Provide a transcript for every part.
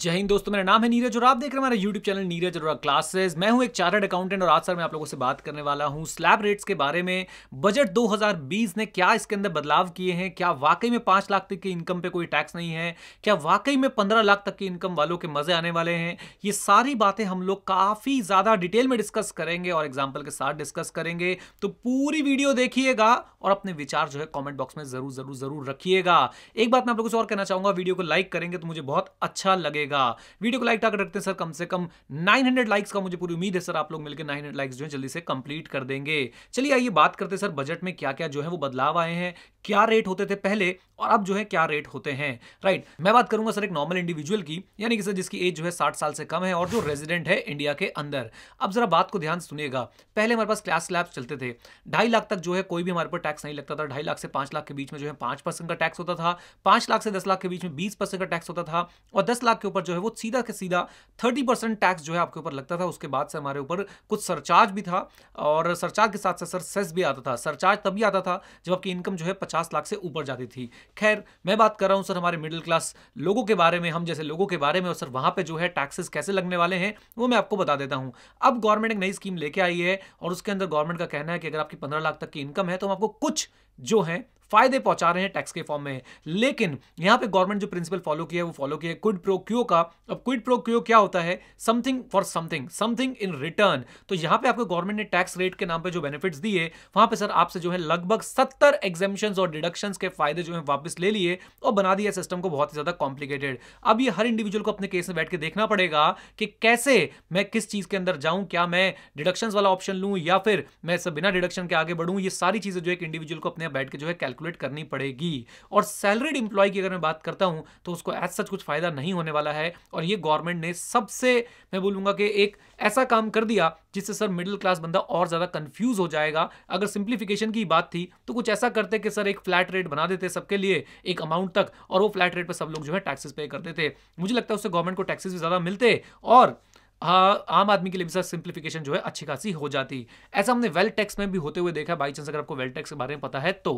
जय हिंद दोस्तों मेरा नाम है नीरज और आप देख रहे हैं हमारे YouTube channel Neeraj Arora classes मैं हूं एक चार्टर्ड अकाउंटेंट और आज सर मैं आप लोगों से बात करने वाला हूं स्लैब रेट्स के बारे में बजट 2020 ने क्या इसके अंदर बदलाव किए हैं क्या वाकई में पांच लाख तक की इनकम पे कोई टैक्स नहीं है क्या वाकई में पंद्रह लाख तक की इनकम वालों के मजे आने वाले हैं ये सारी बातें हम लोग काफी ज्यादा डिटेल में डिस्कस करेंगे और एग्जाम्पल के साथ डिस्कस करेंगे तो पूरी वीडियो देखिएगा और अपने विचार जो है कॉमेंट बॉक्स में जरूर जरूर जरूर रखिएगा एक बात मैं आप लोगों से और कहना चाहूंगा वीडियो को लाइक करेंगे तो मुझे बहुत अच्छा लगेगा करेगा वीडियो को लाइक टाकर रखते हैं सर कम से कम 900 लाइक्स का मुझे पूरी उम्मीद है सर आप लोग मिलकर 900 लाइक्स जो है जल्दी से कंप्लीट कर देंगे चलिए आइए बात करते हैं सर बजट में क्या क्या जो है वो बदलाव आए हैं क्या रेट होते थे पहले और अब जो है क्या रेट होते हैं राइट मैं बात करूंगा सर एक नॉर्मल इंडिविजुअल की यानी कि सर जिसकी एज जो है साठ साल से कम है और जो रेजिडेंट है इंडिया के अंदर अब जरा बात को ध्यान सुनिएगा पहले हमारे पास क्लास स्लैब्स चलते थे ढाई लाख तक जो है कोई भी हमारे पर टैक्स नहीं लगता था ढाई लाख से पांच लाख के बीच में जो है पांच का टैक्स होता था पांच लाख से दस लाख के बीच में बीस का टैक्स होता था और दस लाख के ऊपर ऊपर जो है वो सीधा के सीधा थर्टी परसेंट टैक्स जो है आपके ऊपर लगता था उसके बाद से हमारे ऊपर कुछ सरचार्ज भी था और सरचार्ज के साथ साथ सर सेस भी आता था सरचार्ज तभी आता था जब आपकी इनकम जो है पचास लाख से ऊपर जाती थी खैर मैं बात कर रहा हूँ सर हमारे मिडिल क्लास लोगों के बारे में हम जैसे लोगों के बारे में और सर वहाँ पर जो है टैक्सेस कैसे लगने वाले हैं वो मैं आपको बता देता हूँ अब गवर्नमेंट एक नई स्कीम लेके आई है और उसके अंदर गवर्नमेंट का कहना है कि अगर आपकी पंद्रह लाख तक की इनकम है तो हम आपको कुछ जो है फायदे पहुंचा रहे हैं टैक्स के फॉर्म में लेकिन यहां पे गवर्नमेंट जो प्रिंसिपल फॉलो किया है वो फॉलो किया है क्विड प्रो क्यो का अब क्विड प्रो क्यो क्या होता है something for something something in return तो यहां पे आपको गवर्नमेंट ने टैक्स रेट के नाम पे जो बेनिफिट दिए वहां पे सर आपसे जो है लगभग सत्तर एग्जामेशन और डिडक्शन के फायदे जो है वापस ले लिए और बना दिया सिस्टम को बहुत ही ज्यादा कॉम्प्लिकेटेड अब ये हर इंडिविजुअल को अपने केस में बैठ के देखना पड़ेगा कि कैसे मैं किस चीज के अंदर जाऊं क्या मैं डिडक्शन वाला ऑप्शन लू या फिर मैं सब बिना डिडक्शन के आगे बढ़ू ये सारी चीजें जो एक इंडिविजुअल को अपने बैठ के जो है कैलकुलेट कैलकुलेट करनी पड़ेगी और सैलरीड इंप्लॉय की अगर मैं बात करता हूं तो उसको एज सच कुछ फ़ायदा नहीं होने वाला है और ये गवर्नमेंट ने सबसे मैं बोलूंगा कि एक ऐसा काम कर दिया जिससे सर मिडिल क्लास बंदा और ज़्यादा कन्फ्यूज़ हो जाएगा अगर सिंप्लीफिकेशन की बात थी तो कुछ ऐसा करते कि सर एक फ्लैट रेट बना देते सबके लिए एक अमाउंट तक और वो फ्लैट रेट पर सब लोग जो है टैक्सेस पे करते थे मुझे लगता है उससे गवर्नमेंट को टैक्सेस भी ज़्यादा मिलते और हाँ, आम आदमी के लिए भी सिंप्लीफिकेशन जो है अच्छी खासी हो जाती ऐसा हमने वेल टैक्स में भी होते हुए देखा बाई चांस अगर आपको वेल टैक्स के बारे में पता है तो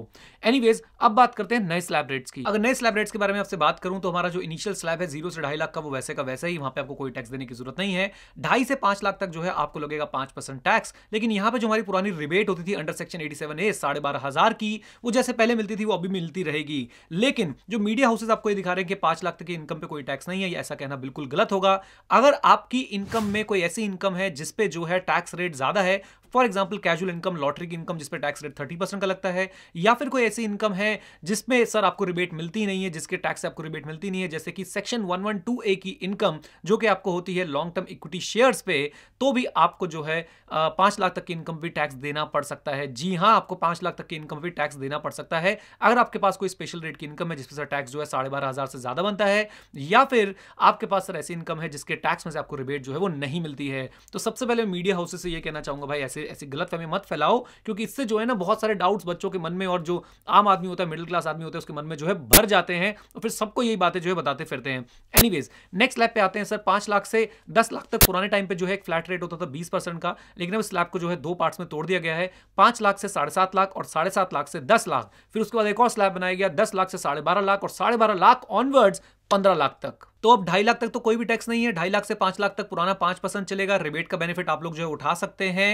एनीवेज अब बात करते हैं नए स्लैब रेट्स की अगर नए स्लैब रेट्स के बारे में आपसे बात करूं तो हमारा जो इनिशियल स्लैब है जीरो से ढाई लाख का वो वैसे का वैसा ही वहां पर आपको कोई टैक्स देने की जरूरत नहीं है ढाई से पांच लाख तक जो है आपको लगेगा पांच परसेंट टैक्स लेकिन यहां पर जो हमारी पुरानी रिबेट होती थी under section eighty seven A साढ़े बारह हजार की वो जैसे पहले मिलती थी वो अभी मिलती रहेगी लेकिन जो मीडिया हाउसेज आपको ये दिखा रहे हैं कि पांच लाख तक की इनकम पे कोई टैक्स नहीं है ऐसा कहना बिल्कुल गलत होगा अगर आपकी इनकम इनकम में कोई ऐसी इनकम है जिसपे जो है टैक्स रेट ज्यादा है for example casual income lottery की इनकम जिसपे टैक्स रेट थर्टी परसेंट का लगता है या फिर कोई ऐसी इनकम है जिसमें सर आपको रिबेट मिलती नहीं है जिसके टैक्स से आपको रिबेट मिलती नहीं है जैसे कि section one one two A की इनकम जो कि आपको होती है लॉन्ग टर्म इक्विटी शेयर्स पे तो भी आपको जो है पांच लाख तक की इनकम भी टैक्स देना पड़ सकता है जी हाँ आपको पांच लाख तक की इनकम भी टैक्स देना पड़ सकता है अगर आपके पास कोई स्पेशल रेट की इनकम है जिसमें सर टैक्स जो है साढ़े बारह हजार से ज्यादा बनता है या फिर आपके पास सर ऐसी इनकम है जिसके टैक्स में से आपको रिबेट जो है वो नहीं मिलती है तो सबसे पहले मीडिया हाउसेस से ये कहना चाहूंगा भाई ऐसे ऐसे ऐसे गलत फहमी मत फैलाओ क्योंकि इससे जो है ना बहुत सारे डाउट्स बच्चों के मन में और जो आम आदमी होता है मिडिल क्लास आदमी होता है उसके मन में जो है भर जाते हैं और फिर सबको यही बातें जो है बताते फिरते हैं एनी नेक्स्ट लैब पे आते हैं सर पांच लाख से दस लाख तक पुराने टाइम पर जो है एक फ्लैट रेट होता था बीस का लेकिन अब इस लैब को जो है दो पार्ट्स में तोड़ दिया गया है पांच लाख से साढ़े लाख और साढ़े लाख से दस लाख फिर उसके बाद एक और स्लैब बनाया गया दस लाख से साढ़े लाख और साढ़े लाख ऑनवर्ड्स पंद्रह लाख तक तो अब ढाई लाख तक तो कोई भी टैक्स नहीं है ढाई लाख से पांच लाख तक पुराना पांच परसेंट चलेगा रिबेट का बेनिफिट आप लोग जो है उठा सकते हैं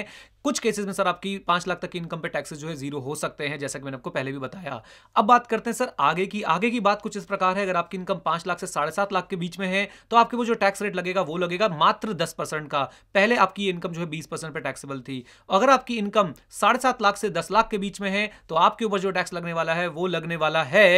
कुछ केसेस में सर आपकी पांच लाख तक की इनकम पे टैक्सेस जो है जीरो हो सकते हैं जैसा कि मैंने आपको पहले भी बताया अब बात करते हैं सर आगे की आगे की बात कुछ इस प्रकार है अगर आपकी इनकम पांच लाख से साढ़े सात लाख के बीच में है तो आपके वो जो टैक्स रेट लगेगा वो लगेगा मात्र दस परसेंट का पहले आपकी इनकम जो है बीस परसेंट टैक्सेबल थी अगर आपकी इनकम साढ़े सात लाख से दस लाख के बीच में है तो आपके ऊपर जो टैक्स लगने वाला है वो लगने वाला है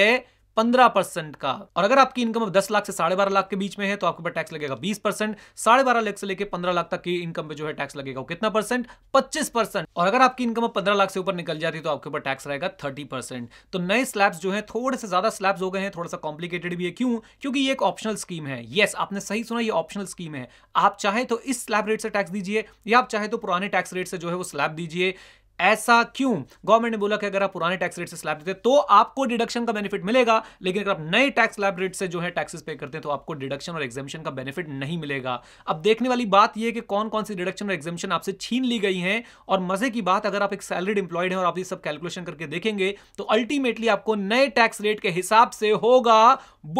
पंद्रह परसेंट का और अगर आपकी इनकम दस लाख से साढ़े बारह लाख के बीच में है तो आपके ऊपर टैक्स लगेगा बीस परसेंट साढ़े बारह लाख से लेकर पंद्रह लाख तक की इनकम पे जो है टैक्स लगेगा वो कितना परसेंट पच्चीस परसेंट और अगर आपकी इनकम पंद्रह लाख से ऊपर निकल जाती तो आपके ऊपर टैक्स रहेगा थर्टी परसेंट तो नए स्लैब्स जो है थोड़े से ज्यादा स्लैब्स हो गए हैं थोड़ा सा कॉम्प्लिकेटेड भी है क्यों क्योंकि ये एक ऑप्शनल स्कीम है यस आपने सही सुना ये ऑप्शनल स्कीम है आप चाहे तो इस स्लैब रेट से टैक्स दीजिए या आप चाहे तो पुराने टैक्स रेट से जो है वो स्लैब दीजिए ऐसा क्यों गवर्नमेंट ने बोला कि अगर आप पुराने टैक्स रेट से स्लैब देते तो आपको डिडक्शन का बेनिफिट मिलेगा लेकिन अगर आप नए टैक्स स्लैब रेट से जो है टैक्सेस पे करते हैं तो आपको डिडक्शन और एग्जामेशन का बेनिफिट नहीं मिलेगा अब देखने वाली बात यह कि कौन कौन सी डिडक्शन और एग्जामेशन आपसे छीन ली गई है और मजे की बात अगर आप एक सैलरीड इंप्लॉयड है और आप ये सब कैलकुलेशन करके देखेंगे तो अल्टीमेटली आपको नए टैक्स रेट के हिसाब से होगा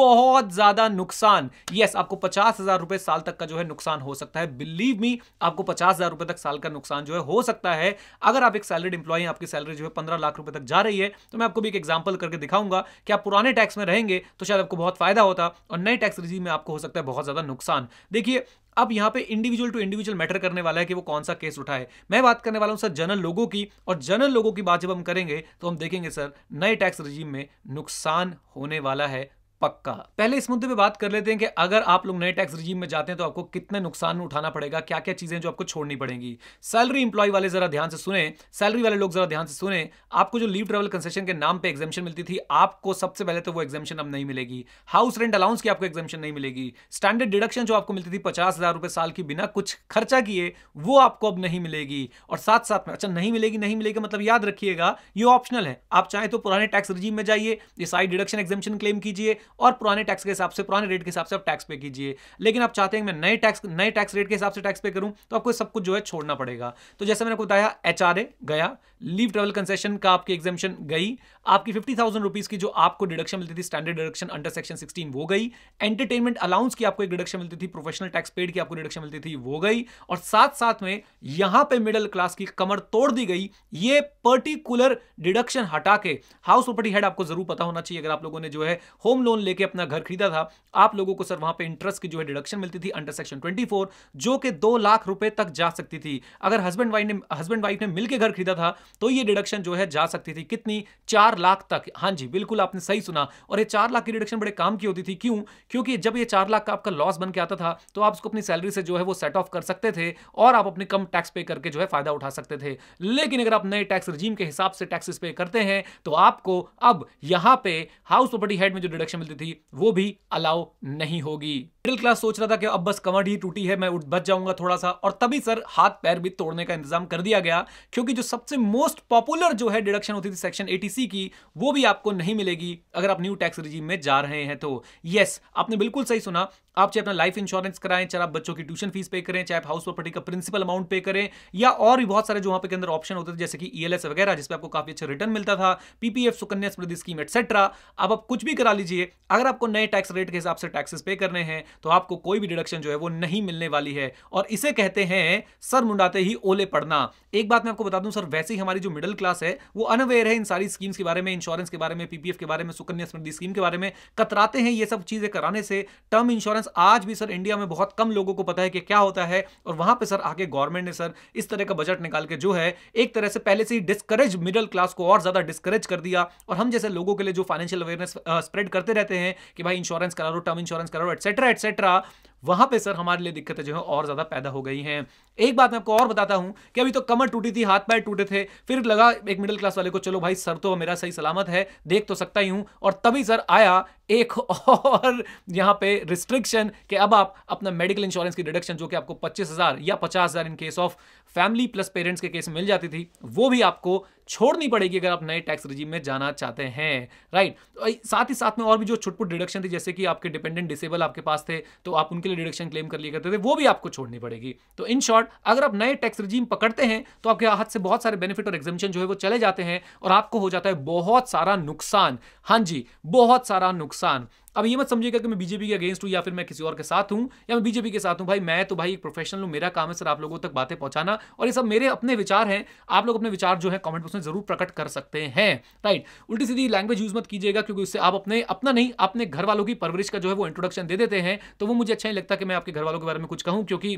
बहुत ज्यादा नुकसान यस आपको पचास हजार रुपए साल तक का जो है नुकसान हो सकता है बिलीव मी आपको पचास हजार रुपए तक साल का नुकसान जो है हो सकता है अगर आप एक सैलरीड एम्प्लॉय आपकी सैलरी जो है पंद्रह लाख रुपए तक जा रही है तो मैं आपको भी एक एग्जाम्पल करके दिखाऊंगा कि आप पुराने टैक्स में रहेंगे तो शायद आपको बहुत फायदा होता और नए टैक्स रिजीव में आपको हो सकता है बहुत ज़्यादा नुकसान देखिए अब यहाँ पे इंडिविजुअल टू इंडिविजुअल मैटर करने वाला है कि वो कौन सा केस उठाए मैं बात करने वाला हूं सर जनरल लोगों की और जनरल लोगों की बात जब हम करेंगे तो हम देखेंगे सर नए टैक्स रजीम में नुकसान होने वाला है पक्का पहले इस मुद्दे पे बात कर लेते हैं कि अगर आप लोग नए टैक्स रिजीम में जाते हैं तो आपको कितने नुकसान उठाना पड़ेगा क्या क्या चीजें जो आपको छोड़नी पड़ेंगी सैलरी इंप्लॉय वाले जरा ध्यान से सुने सैलरी वाले लोग जरा ध्यान से सुने आपको जो लीव ट्रेवल कंसेशन के नाम पर एग्जामेशन मिलती थी आपको सबसे पहले तो वो एग्जामेशन अब नहीं मिलेगी हाउस रेंट अलाउंस की आपको एग्जामेशन नहीं मिलेगी स्टैंडर्ड डिडक्शन जो आपको मिलती थी पचास हजार साल की बिना कुछ खर्चा किए वो आपको अब नहीं मिलेगी और साथ साथ में अच्छा नहीं मिलेगी नहीं मिलेगी मतलब याद रखिएगा ये ऑप्शनल है आप चाहे तो पुराने टैक्स रिजीम में जाइए ये साइड डिडक्शन एग्जामेशन क्लेम कीजिए और पुराने टैक्स के हिसाब से पुराने रेट के हिसाब से आप टैक्स पे कीजिए लेकिन आप चाहते हैं मैं नए टैक्स नए टैक्स रेट के हिसाब से टैक्स पे करूं तो आपको सब कुछ जो है छोड़ना पड़ेगा तो जैसे मैंने बताया एच गया लीव ट्रेवल कंसेशन का आपकी एग्जामेशन गई आपकी फिफ्टी थाउजेंड रुपीज़ की जो आपको डिडक्शन मिलती थी standard deduction under section sixteen वो गई एंटरटेनमेंट अलाउंस की आपको एक डिडक्शन मिलती थी प्रोफेशनल टैक्स पेड की आपको डिडक्शन मिलती थी वो गई और साथ साथ में यहां पे मिडिल क्लास की कमर तोड़ दी गई ये पर्टिकुलर डिडक्शन हटा के हाउस प्रॉपर्टी हेड आपको जरूर पता होना चाहिए अगर आप लोगों ने जो है होम लोन लेके अपना घर खरीदा था आप लोगों को सर वहां पर इंटरेस्ट की जो है डिडक्शन मिलती थी अंडर सेक्शन ट्वेंटी जो कि दो लाख रुपए तक जा सकती थी अगर हस्बैंड वाइफ ने हस्बैंड वाइफ ने मिलकर घर खरीदा था तो ये डिडक्शन जो है जा सकती थी कितनी चार लाख तक हाँ जी बिल्कुल आपने सही सुना और ये चार लाख की रिडक्शन बड़े काम की होती थी क्यों क्योंकि जब ये चार लाख का आपका लॉस बन के आता था तो आप उसको अपनी सैलरी से जो है वो सेट ऑफ कर सकते थे और आप अपने कम टैक्स पे करके जो है फायदा उठा सकते थे लेकिन अगर आप नए टैक्स रिजीम के हिसाब से टैक्सेस पे करते हैं तो आपको अब यहां पे हाउस प्रॉपर्टी हेड में जो डिडक्शन मिलती थी वो भी अलाउ नहीं होगी मिडिल क्लास सोच रहा था कि अब बस कमर ही टूटी है मैं बच जाऊंगा थोड़ा सा और तभी सर हाथ पैर भी तोड़ने का इंतजाम कर दिया गया क्योंकि जो सबसे मोस्ट पॉपुलर जो है डिडक्शन होती थी सेक्शन एटीसी की थी वो भी आपको नहीं मिलेगी अगर आप न्यू टैक्स रिजीम में जा रहे हैं तो यस आपने बिल्कुल सही सुना आप चाहे अपना लाइफ इंश्योरेंस कराएं चाहे आप बच्चों की ट्यूशन फीस पे करें चाहे आप हाउस प्रॉपर्टी का प्रिंसिपल अमाउंट पे करें या और भी बहुत सारे जो वहां पे के अंदर ऑप्शन होते थे जैसे कि ईएलएस e वगैरह जिसपे आपको काफी अच्छा रिटर्न मिलता था PPF Sukanya Samriddhi scheme etcetera आप, आप कुछ भी करा लीजिए अगर आपको नए टैक्स रेट के हिसाब से टैक्सेस पे करने हैं तो आपको कोई भी डिडक्शन जो है वो नहीं मिलने वाली है और इसे कहते हैं सर मुंडाते ही ओले पड़ना एक बात मैं आपको बता दूं सर वैसे ही हमारी जो मिडिल क्लास है वो अनअवेयर है इन सारी स्कीम्स के बारे में इंश्योरेंस के बारे में पीपीएफ के बारे में सुकन्या समृद्धि स्कीम के बारे में कतराते हैं ये सब चीज़ें कराने से टर्म इंश्योरेंस आज भी सर इंडिया में बहुत कम लोगों को पता है कि क्या होता है और वहां पर सर आगे गवर्नमेंट ने सर इस तरह का बजट निकाल के जो है एक तरह से पहले से ही डिस्करेज मिडिल क्लास को और ज़्यादा डिस्करेज कर दिया और हम जैसे लोगों के लिए जो फाइनेंशियल अवेयरनेस स्प्रेड करते रहते हैं कि भाई इंश्योरेंस करा लो टर्म इंश्योरेंस करा लो एटसेट्रा एटसेट्रा वहां पे सर हमारे लिए दिक्कतें जो है और ज्यादा पैदा हो गई हैं एक बात मैं आपको और बताता हूं कि अभी तो कमर टूटी थी हाथ पैर टूटे थे फिर लगा एक मिडिल क्लास वाले को चलो भाई सर तो मेरा सही सलामत है देख तो सकता ही हूं और तभी सर आया एक और यहां पे रिस्ट्रिक्शन कि अब आप अपना मेडिकल इंश्योरेंस की डिडक्शन जो कि आपको पच्चीस हजार या पचास हजार in case of family plus parents के केस मिल जाती थी वो भी आपको छोड़नी पड़ेगी अगर आप नए टैक्स रिजीम में जाना चाहते हैं राइट तो साथ ही साथ में और भी जो छुटपुट डिडक्शन थी जैसे कि आपके डिपेंडेंट डिसेबल आपके पास थे तो आप उनके लिए डिडक्शन क्लेम कर लिए करते थे वो भी आपको छोड़नी पड़ेगी तो इन शॉर्ट अगर आप नए टैक्स रिजीम पकड़ते हैं तो आपके हाथ से बहुत सारे बेनिफिट और एग्जामेशन जो है वो चले जाते हैं और आपको हो जाता है बहुत सारा नुकसान हाँ जी बहुत सारा नुकसान अब ये मत समझिएगा कि मैं बीजेपी के अगेंस्ट हूँ या फिर मैं किसी और के साथ हूँ या मैं बीजेपी के साथ हूँ भाई मैं तो भाई एक प्रोफेशनल हूँ मेरा काम है सर आप लोगों तक बातें पहुंचाना और ये सब मेरे अपने विचार हैं आप लोग अपने विचार जो है कॉमेंट बॉक्स में जरूर प्रकट कर सकते हैं राइट उल्टी सीधी लैंग्वेज यूज मत कीजिएगा क्योंकि उससे आप अपने अपना नहीं अपने घर वालों की परवरिश का जो है वो इंट्रोडक्शन दे देते हैं तो वो मुझे अच्छा नहीं लगता कि मैं आपके घर वालों के बारे में कुछ कहूँ क्योंकि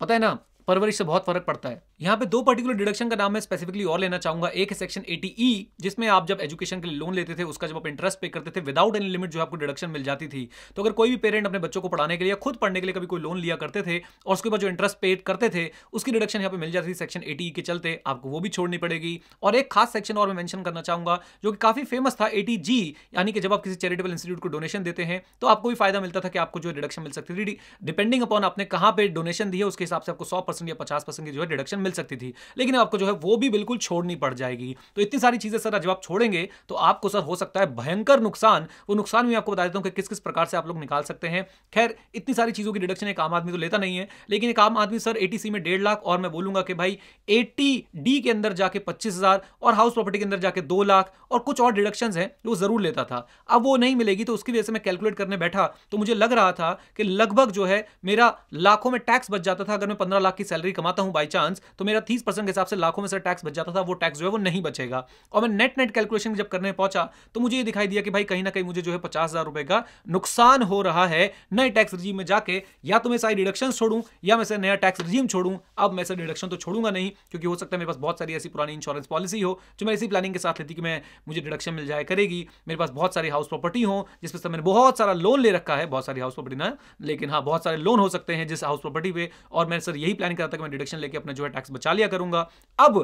पता है ना परवरिश से बहुत फर्क पड़ता है यहाँ पे दो पर्टिकुलर डिडक्शन का नाम मैं स्पेसिफिकली और लेना चाहूंगा एक है सेक्शन एटी ई जिसमें आप जब एजुकेशन के लिए लोन लेते थे उसका जब आप इंटरेस्ट पे करते थे विदाउट एनी लिमिट जो आपको डिडक्शन मिल जाती थी तो अगर कोई भी पेरेंट अपने बच्चों को पढ़ाने के लिए खुद पढ़ने के लिए कभी कोई लोन लिया करते थे और उसके बाद जो इंटरेस्ट पे करते थे उसकी डिडक्शन यहाँ पे मिल जाती थी सेक्शन एटी e के चलते आपको वो भी छोड़नी पड़ेगी और एक खास सेक्शन और मैं मैंशन करना चाहूंगा जो कि काफी फेमस था एटी जी यानी कि जब आप किसी चैरिटेबल इंस्टीट्यूट को डोनेशन देते हैं तो आपको भी फायदा मिलता था कि आपको जो डिडक्शन मिल सकती थी डिपेंडिंग अपॉन आपने कहाँ पे डोनेशन दी है उसके हिसाब से आपको सौ परसेंट या पचास परसेंट की जो है डिडक्शन मिल सकती थी लेकिन आपको जो है वो भी बिल्कुल छोड़नी पड़ जाएगी तो इतनी सारी चीज़ें सर जब आप छोड़ेंगे तो आपको सर हो सकता है भयंकर नुकसान वो नुकसान भी आपको बता देता हूँ कि किस किस प्रकार से आप लोग निकाल सकते हैं खैर इतनी सारी चीज़ों की डिडक्शन एक आम आदमी तो लेता नहीं है लेकिन एक आम आदमी सर ए में डेढ़ लाख और मैं बोलूंगा कि भाई ए के अंदर जाके पच्चीस और हाउस प्रॉपर्टी के अंदर जाके दो लाख और कुछ और डिडक्शन है वो ज़रूर लेता था अब वो नहीं मिलेगी तो उसकी वजह से मैं कैलकुलेट करने बैठा तो मुझे लग रहा था कि लगभग जो है मेरा लाखों में टैक्स बच जाता था अगर मैं पंद्रह लाख की सैलरी कमाता हूं बाई चांस तो मेरा तीस परसेंट के हिसाब से लाखों में से टैक्स बच जाता था वो टैक्स जो है वो नहीं बचेगा और मैं नेट नेट कैलकुलेशन जब करने पहुंचा तो मुझे ये दिखाई दिया कि भाई कहीं ना कहीं मुझे जो है पचास हजार रुपए का नुकसान हो रहा है नए टैक्स रिजीम में जाके या तो मैं सारी डिडक्शन छोड़ू या मैं नया टैक्स रिजीम छोड़ू अब मैं डिडक्शन तो छोड़ूंगा नहीं क्योंकि हो सकता है मेरे पास बहुत सारी ऐसी पुरानी इंश्योरेंस पॉलिसी हो जो मैं इसी प्लानिंग के साथ लेती कि मैं मुझे डिडक्शन मिल जाए करेगी मेरे पास बहुत सारी हाउस प्रॉपर्टी हो जिस पर मैंने बहुत सारा लोन ले रखा है बहुत सारी हाउस प्रॉपर्टी ना लेकिन हाँ बहुत सारे लोन हो सकते हैं जिस हाउस प्रॉपर्टी पे और मैंने सर यही प्लान नहीं करता कि मैं डिडक्शन लेके अपना जो है टैक्स बचा लिया करूंगा अब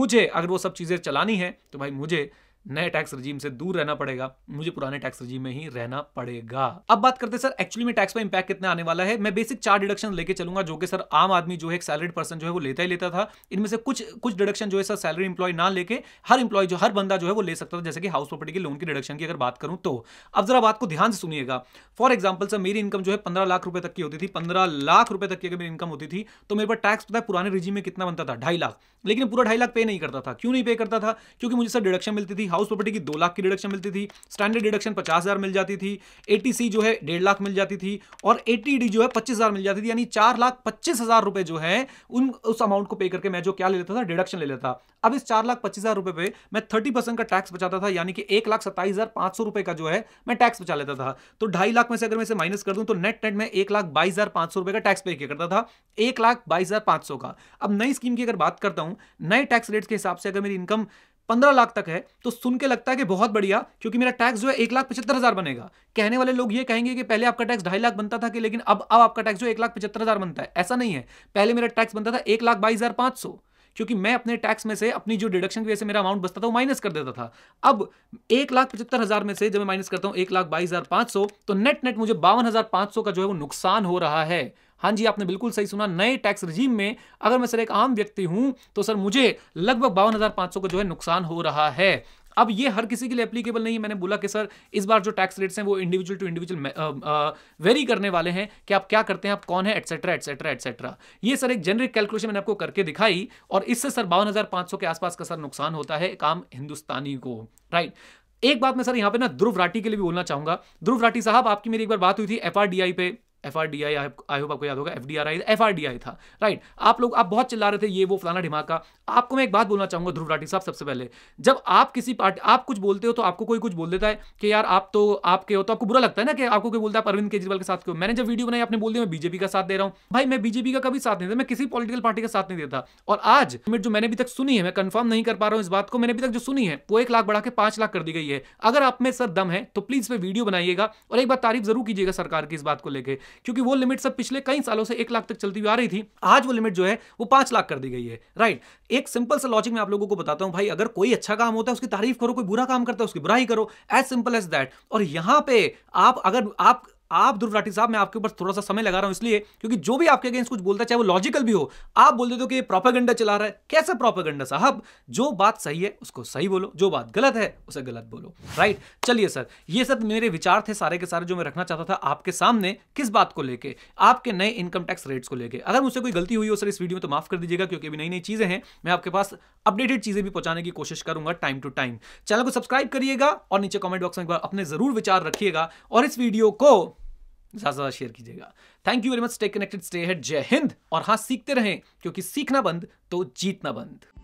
मुझे अगर वो सब चीज़ें चलानी है तो भाई मुझे नए टैक्स रजीम से दूर रहना पड़ेगा मुझे पुराने टैक्स रजीम में ही रहना पड़ेगा अब बात करते सर एक्चुअली में टैक्स पर इंपैक्ट कितना आने वाला है मैं बेसिक चार डिडक्शन लेके चलूंगा जो कि सर आम आदमी जो है सैलरीड पर्सन जो है वो लेता ही लेता था इनमें से कुछ कुछ डिडक्शन जो है सर सैलरी इंप्लॉय ना लेके हर इंप्लॉय जो हर बंदा जो है वो ले सकता था जैसे कि हाउस प्रॉपर्टी के लोन की डिडक्शन की अगर बात करूं तो अब जरा बात को ध्यान से सुनिएगा फॉर एग्जाम्पल सर मेरी इनकम जो है पंद्रह लाख रुपए तक की होती थी पंद्रह लाख रुपए तक की अगर मेरी इनकम होती थी तो मेरे पास टैक्स पता है पुराने रिजीम में कितना बनता था ढाई लाख लेकिन पूरा ढाई लाख पे नहीं करता था क्यों नहीं पे करता था क्योंकि मुझे सर डिडक्शन मिलती थी हाउस प्रॉपर्टी की दो लाख की डिडक्शन मिलती थी स्टैंडर्ड डिडक्शन पचास हज़ार मिल जाती थी एटीसी जो है डेढ़ लाख मिल जाती थी और एटीडी जो है पच्चीस हज़ार मिल जाती थी यानी चार लाख पच्चीस हज़ार रुपए जो है उन उस अमाउंट को पे करके मैं जो क्या ले लेता था डिडक्शन ले लेता अब इस चार लाख पच्चीस हज़ार रुपए पे मैं थर्टी परसेंट का टैक्स बचाता था यानी कि एक लाख सत्ताईस हज़ार पांच सौ रुपए का जो है मैं टैक्स बचा लेता था तो ढाई लाख में से अगर मैं इसे माइनस कर दूं तो नेट नेट में एक लाख बाईस हज़ार पांच सौ रुपए का टैक्स पे किया करता था एक लाख बाईस हज़ार पांच सौ का अब नई स्कीम की अगर बात करता हूं नए टैक्स रेट के हिसाब से अगर मेरी इनकम पंद्रह लाख तक है तो सुन के लगता है कि बहुत बढ़िया क्योंकि मेरा टैक्स जो है एक लाख पचहत्तर हज़ार बनेगा कहने वाले लोग ये कहेंगे कि पहले आपका टैक्स ढाई लाख बनता था कि लेकिन अब अब आपका टैक्स जो एक लाख पचहत्तर हज़ार बनता है ऐसा नहीं है पहले मेरा टैक्स बनता था एक लाख बाईस हज़ार पांच सौ क्योंकि मैं अपने टैक्स में से अपनी जो डिडक्शन की वजह से मेरा अमाउंट बचता था वो माइनस कर देता था अब एक लाख पचहत्तर हज़ार में से जब मैं माइनस करता हूं एक लाख बाईस हज़ार पांच सौ तो नेट नेट मुझे बावन हज़ार पांच सौ का जो है वो नुकसान हो रहा है हाँ जी आपने बिल्कुल सही सुना नए टैक्स रिजीम में अगर मैं सर एक आम व्यक्ति हूँ तो सर मुझे लगभग बावन का जो है नुकसान हो रहा है अब ये हर किसी के लिए एप्लीकेबल नहीं है मैंने बोला कि सर इस बार जो टैक्स रेट्स हैं वो इंडिविजुअल टू इंडिविजुअल वेरी करने वाले हैं कि आप क्या करते हैं आप कौन है एटसेट्रा एटसेट्रा एटसेट्रा ये सर एक जेनरिक कैलकुलेशन मैंने आपको करके दिखाई और इससे सर बावन के आसपास का सर नुकसान होता है एक आम हिंदुस्तानी को राइट एक बात मैं सर यहाँ पे ना ध्रुव राठी के लिए भी बोलना चाहूंगा ध्रुव राठी साहब आपकी मेरी एक बार बात हुई थी एफआरडीआई पे F R D I I hope आपको याद होगा F D R I F R D I था राइट आप लोग आप बहुत चिल्ला रहे थे ये वो फलाना का आपको मैं एक बात बोलना चाहूंगा ध्रुव राठी साहब सबसे पहले जब आप किसी पार्टी आप कुछ बोलते हो तो आपको कोई कुछ बोल देता है कि यार आप तो आपके हो तो आपको बुरा लगता है ना कि आपको कोई बोलता है अरविंद केजरीवाल के साथ क्यों मैंने जब वीडियो बनाई आपने बोल दिया मैं बीजेपी का साथ दे रहा हूँ भाई मैं बीजेपी का कभी साथ नहीं देता मैं किसी पॉलिटिकल पार्टी का साथ नहीं देता और आज जो मैंने अभी तक सुनी है मैं कंफर्म नहीं कर पा रहा हूँ इस बात को मैंने अभी तक जो सुनी है वो एक लाख बढ़ा के पांच लाख कर दी गई है अगर आप में सर दम है तो प्लीज पे वीडियो बनाइएगा और एक बार तारीफ जरूर कीजिएगा सरकार की इस बात को लेकर क्योंकि वो लिमिट सब पिछले कई सालों से एक लाख तक चलती हुई आ रही थी आज वो लिमिट जो है वो पांच लाख कर दी गई है राइट एक सिंपल सा लॉजिक मैं आप लोगों को बताता हूं भाई अगर कोई अच्छा काम होता है उसकी तारीफ करो कोई बुरा काम करता है उसकी बुराई करो एज सिंपल एज दैट और यहां पर आप अगर आप आप ध्रुव राठी साहब मैं आपके ऊपर थोड़ा सा समय लगा रहा हूं इसलिए क्योंकि जो भी आपके अगेंस्ट कुछ बोलता है चाहे वो लॉजिकल भी हो आप बोल देते हो कि प्रोपागेंडा चला रहा है कैसा प्रोपागेंडा साहब जो बात सही है उसको सही बोलो जो बात गलत है उसे गलत बोलो राइट चलिए सर ये सर मेरे विचार थे सारे के सारे जो मैं रखना चाहता था आपके सामने किस बात को लेकर आपके नए इनकम टैक्स रेट्स को लेकर अगर मुझसे कोई गलती हुई हो सर इस वीडियो में तो माफ कर दीजिएगा क्योंकि अभी नई नई चीजें हैं मैं आपके पास अपडेटेड चीजें भी पहुंचाने की कोशिश करूंगा टाइम टू टाइम चैनल को सब्सक्राइब करिएगा और नीचे कॉमेंट बॉक्स में एक बार अपने जरूर विचार रखिएगा और इस वीडियो को ज़्यादा ज़्यादा शेयर कीजिएगा thank you very much stay connected stay ahead जय हिंद और हाँ सीखते रहें क्योंकि सीखना बंद तो जीतना बंद